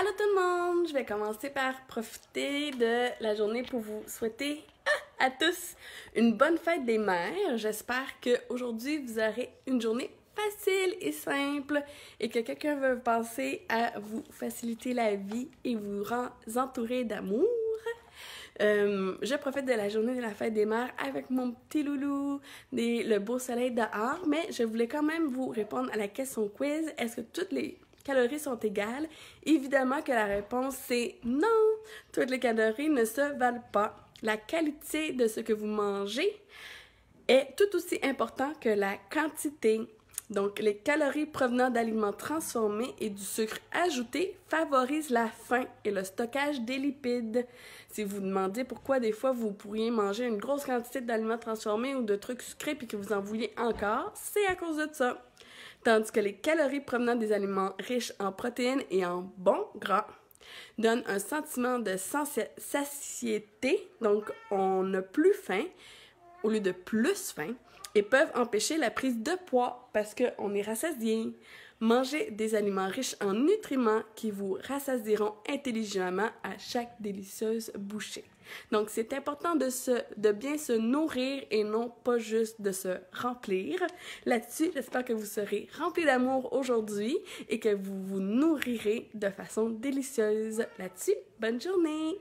Allô tout le monde! Je vais commencer par profiter de la journée pour vous souhaiter à tous une bonne fête des mères. J'espère qu'aujourd'hui vous aurez une journée facile et simple et que quelqu'un veut penser à vous faciliter la vie et vous rend entouré d'amour. Euh, je profite de la journée de la fête des mères avec mon petit loulou, et le beau soleil dehors, mais je voulais quand même vous répondre à la question quiz. Est-ce que toutes les calories sont égales? Évidemment que la réponse c'est non. Toutes les calories ne se valent pas. La qualité de ce que vous mangez est tout aussi importante que la quantité. Donc, les calories provenant d'aliments transformés et du sucre ajouté favorisent la faim et le stockage des lipides. Si vous vous demandez pourquoi des fois vous pourriez manger une grosse quantité d'aliments transformés ou de trucs sucrés puis que vous en vouliez encore, c'est à cause de ça tandis que les calories provenant des aliments riches en protéines et en bons gras donnent un sentiment de satiété, donc on n'a plus faim, au lieu de plus faim et peuvent empêcher la prise de poids parce qu'on est rassasié. Manger des aliments riches en nutriments qui vous rassasieront intelligemment à chaque délicieuse bouchée. Donc, c'est important de, se, de bien se nourrir et non pas juste de se remplir. Là-dessus, j'espère que vous serez rempli d'amour aujourd'hui et que vous vous nourrirez de façon délicieuse. Là-dessus, bonne journée!